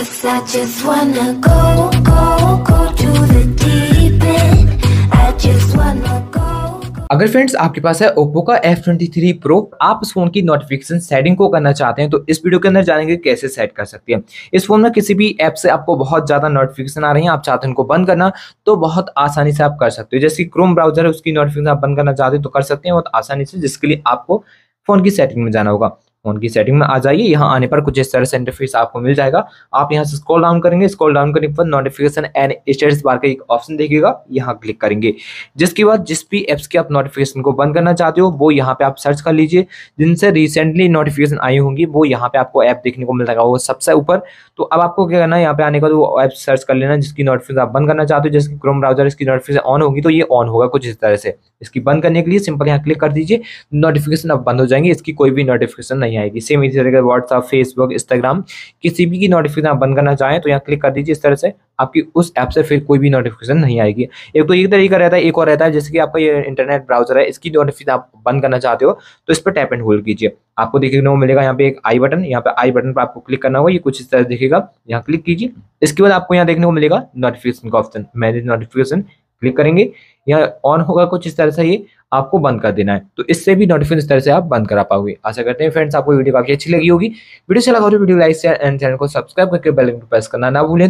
Cause I just wanna go, go, go to the deep end I just wanna अगर friends आपके पास है Oppo का F23 Pro आप इस फोन की नोटिफिकेशन सेटिंग को करना चाहते हैं तो इस वीडियो के अंदर जानेंगे कैसे सेट कर सकते हैं इस फोन में किसी भी ऐप से आपको बहुत ज़्यादा नोटिफिकेशन आ रही है आप चाहते हैं उनको बंद करना तो बहुत आसानी से आप कर सकते हो जैसे क्रोम ब्राउजर है उसकी नोटिफिकेशन आप बंद करना चाहते हैं तो कर सकते हैं बहुत आसानी से जिसके लिए आपको फोन की सेटिंग में जाना होगा फोन की सेटिंग में आ जाइए यहाँ आने पर कुछ इस तरह से इंटरफेस आपको मिल जाएगा आप यहाँ से स्क्रॉल डाउन करेंगे स्क्रॉल डाउन करने के बाद नोटिफिकेशन एंड स्टेटस बार का एक ऑप्शन देखिएगा यहाँ क्लिक करेंगे जिसके बाद जिस भी एप्स के आप नोटिफिकेशन को बंद करना चाहते हो वो यहाँ पे आप सर्च कर लीजिए जिनसे रिसेंटली नोटिफिकेशन आई होंगी वो यहाँ पे आपको ऐप देखने को मिल जाएगा वो सबसे ऊपर तो अब आपको क्या करना है यहाँ पे आने का वो ऐप सर्च कर लेना जिसकी नोटिफिकेशन आप बंद करना चाहते हो जिसकी क्रोम ब्राउजर इसकी नोटिफिकेशन ऑन होगी तो ये ऑन होगा कुछ इस तरह से इसकी बंद करने के लिए सिंपल यहाँ क्लिक कर दीजिए नोटिफिकेशन अब बंद हो जाएंगे इसकी कोई भी नोटिफिकेशन नहीं नहीं आएगी सेम इसी तरह का व्हाट्सअप फेसबुक इंस्टाग्राम किसी भी की नोटिफिकेशन आप बंद करना चाहें तो यहाँ क्लिक कर दीजिए इस तरह से आपकी उस ऐप से फिर कोई भी नोटिफिकेशन नहीं आएगी एक तो एक तरीका रहता है एक और रहता है जैसे कि आपका ये इंटरनेट ब्राउजर है इसकी नोटिफिकेशन आप बंद करना चाहते हो तो इस पर टैप एंड होल्ड कीजिए आपको देखने को मिलेगा यहाँ पे एक आई बटन यहाँ पे आई बटन पर आपको क्लिक करना होगा ये कुछ इस तरह देखेगा यहाँ क्लिक कीजिए इसके बाद आपको यहाँ देखने को मिलेगा नोटिफिकेशन का ऑप्शन मैनेज नोटिफिकेशन क्लिक करेंगे या ऑन होगा कुछ इस तरह से ये आपको बंद कर देना है तो इससे भी नोटिफिकेशन इस तरह से आप बंद करा पाओगे आशा करते हैं फ्रेंड्स आपको वीडियो काफी अच्छी लगी होगी वीडियो से लगा तो वीडियो लाइक एंड चैनल को सब्सक्राइब करके बेल को प्रेस करना ना भूलें